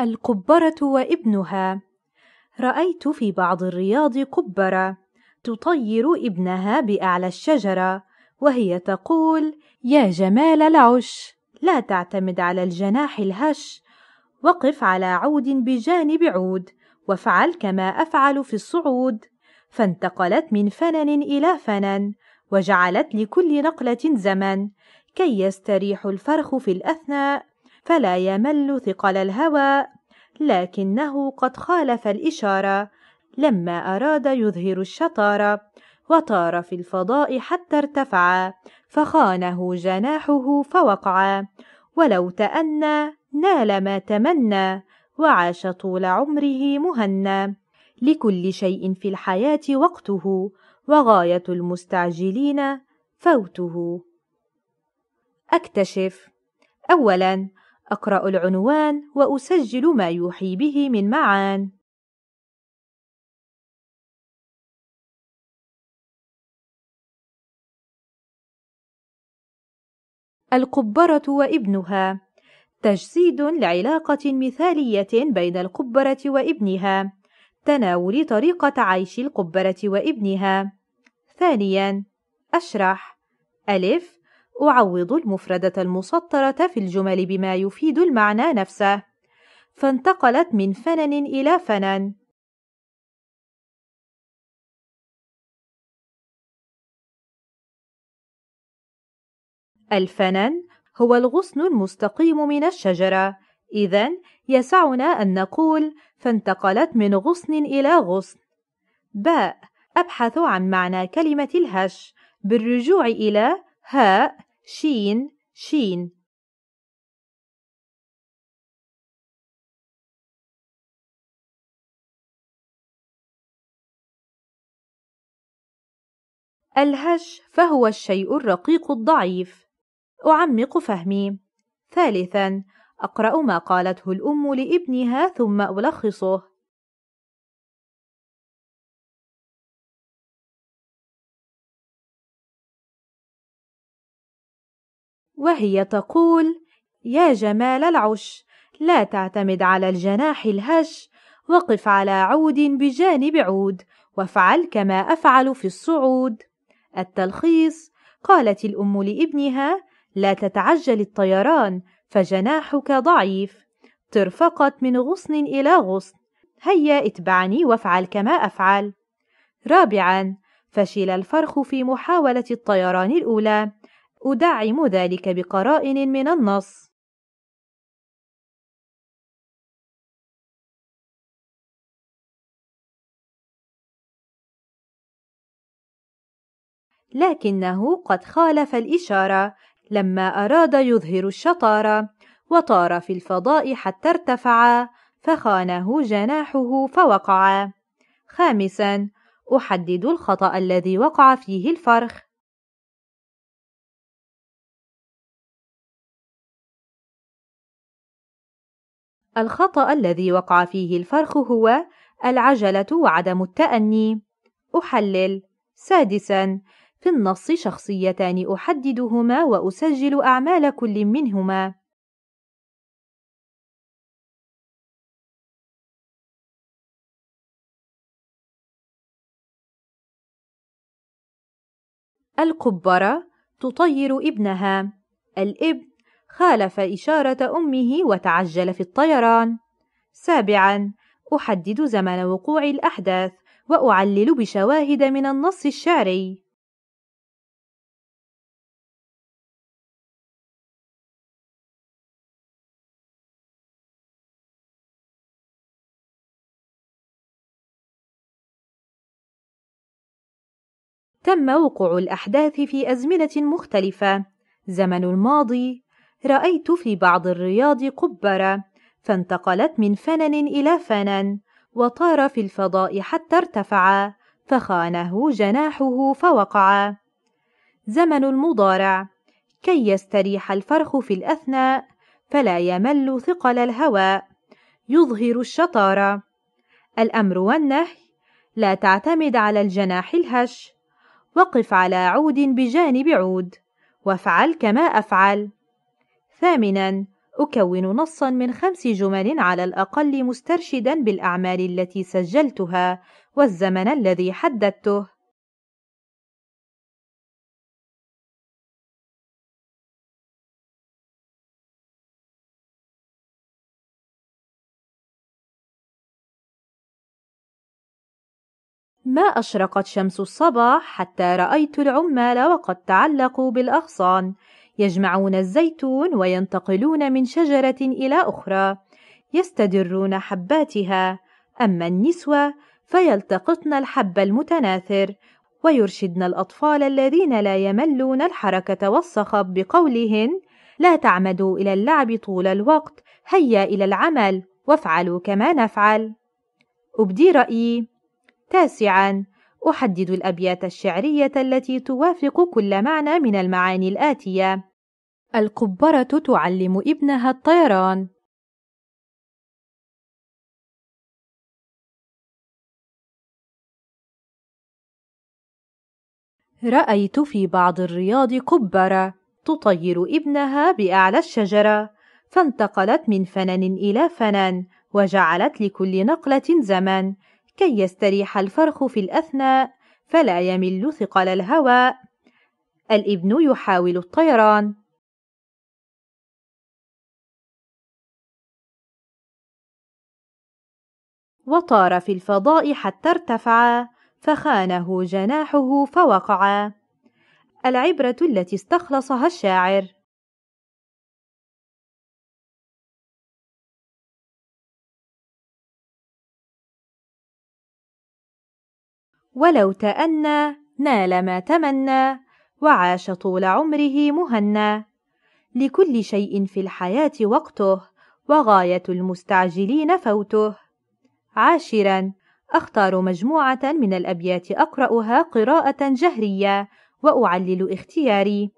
القبرة وابنها رأيت في بعض الرياض قبرة تطير ابنها بأعلى الشجرة وهي تقول يا جمال العش لا تعتمد على الجناح الهش وقف على عود بجانب عود وافعل كما أفعل في الصعود فانتقلت من فنن إلى فنن وجعلت لكل نقلة زمن كي يستريح الفرخ في الأثناء فلا يمل ثقل الهوى لكنه قد خالف الإشارة لما أراد يظهر الشطارة وطار في الفضاء حتى ارتفع فخانه جناحه فوقع ولو تأنى نال ما تمنى وعاش طول عمره مهنا لكل شيء في الحياة وقته وغاية المستعجلين فوته أكتشف أولاً أقرأ العنوان وأسجل ما يوحي به من معان القبرة وابنها تجسيد لعلاقة مثالية بين القبرة وابنها تناول طريقة عيش القبرة وابنها ثانياً أشرح ألف أعوض المفردة المسطرة في الجمل بما يفيد المعنى نفسه، فانتقلت من فنن إلى فنن. الفنن هو الغصن المستقيم من الشجرة، إذا يسعنا أن نقول فانتقلت من غصن إلى غصن. باء أبحث عن معنى كلمة الهش بالرجوع إلى هاء شين شين الهش فهو الشيء الرقيق الضعيف أعمق فهمي ثالثا أقرأ ما قالته الأم لابنها ثم ألخصه وهي تقول يا جمال العش لا تعتمد على الجناح الهش وقف على عود بجانب عود وافعل كما أفعل في الصعود التلخيص قالت الأم لابنها لا تتعجل الطيران فجناحك ضعيف ترفقت من غصن إلى غصن هيا اتبعني وافعل كما أفعل رابعا فشل الفرخ في محاولة الطيران الأولى أدعم ذلك بقرائن من النص لكنه قد خالف الإشارة لما أراد يظهر الشطارة وطار في الفضاء حتى ارتفع فخانه جناحه فوقع خامسا أحدد الخطأ الذي وقع فيه الفرخ الخطأ الذي وقع فيه الفرخ هو العجلة وعدم التأني. أحلل سادساً في النص شخصيتان أحددهما وأسجل أعمال كل منهما. القبرة تطير ابنها، الإبن خالف إشارة أمه وتعجل في الطيران. سابعًا: أحدد زمن وقوع الأحداث وأعلل بشواهد من النص الشعري. تم وقوع الأحداث في أزمنة مختلفة زمن الماضي رأيت في بعض الرياض قبرة فانتقلت من فنن إلى فنن وطار في الفضاء حتى ارتفع فخانه جناحه فوقع زمن المضارع كي يستريح الفرخ في الأثناء فلا يمل ثقل الهواء يظهر الشطارة الأمر والنهي لا تعتمد على الجناح الهش وقف على عود بجانب عود وافعل كما أفعل ثامناً أكون نصاً من خمس جمل على الأقل مسترشداً بالأعمال التي سجلتها والزمن الذي حددته ما أشرقت شمس الصباح حتى رأيت العمال وقد تعلقوا بالأغصان يجمعون الزيتون وينتقلون من شجرة إلى أخرى يستدرون حباتها أما النسوة فيلتقطن الحب المتناثر ويرشدن الأطفال الذين لا يملون الحركة والصخب بقولهن لا تعمدوا إلى اللعب طول الوقت هيا إلى العمل وافعلوا كما نفعل أبدي رأيي تاسعا أحدد الأبيات الشعرية التي توافق كل معنى من المعاني الآتية: القبرة تعلم ابنها الطيران. رأيت في بعض الرياض قبرة تطير ابنها بأعلى الشجرة، فانتقلت من فنن إلى فنن، وجعلت لكل نقلة زمن، كي يستريح الفرخ في الأثناء فلا يمل ثقل الهواء الابن يحاول الطيران وطار في الفضاء حتى ارتفع فخانه جناحه فوقع العبرة التي استخلصها الشاعر ولو تأنى نال ما تمنى وعاش طول عمره مهنى لكل شيء في الحياة وقته وغاية المستعجلين فوته عاشرا أختار مجموعة من الأبيات أقرأها قراءة جهرية وأعلل اختياري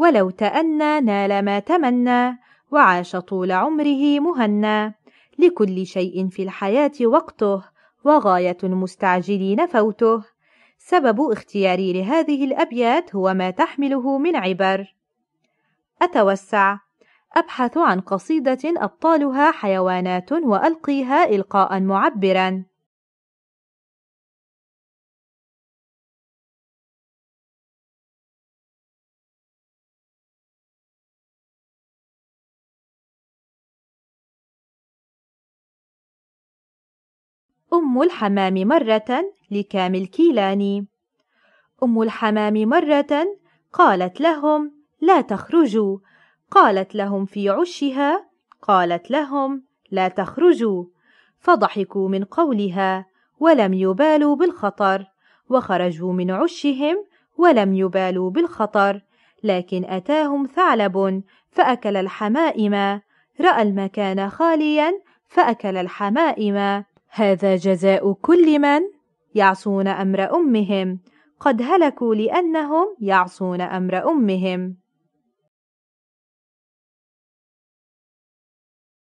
ولو تأنى نال ما تمنى وعاش طول عمره مهنى لكل شيء في الحياة وقته وغاية المستعجلين فوته سبب اختياري لهذه الأبيات هو ما تحمله من عبر أتوسع أبحث عن قصيدة أبطالها حيوانات وألقيها إلقاء معبرا أم الحمام مرة لكامل كيلاني أم الحمام مرة قالت لهم لا تخرجوا قالت لهم في عشها قالت لهم لا تخرجوا فضحكوا من قولها ولم يبالوا بالخطر وخرجوا من عشهم ولم يبالوا بالخطر لكن أتاهم ثعلب فأكل الحمائم رأى المكان خاليا فأكل الحمائم هذا جزاء كل من يعصون أمر أمهم قد هلكوا لأنهم يعصون أمر أمهم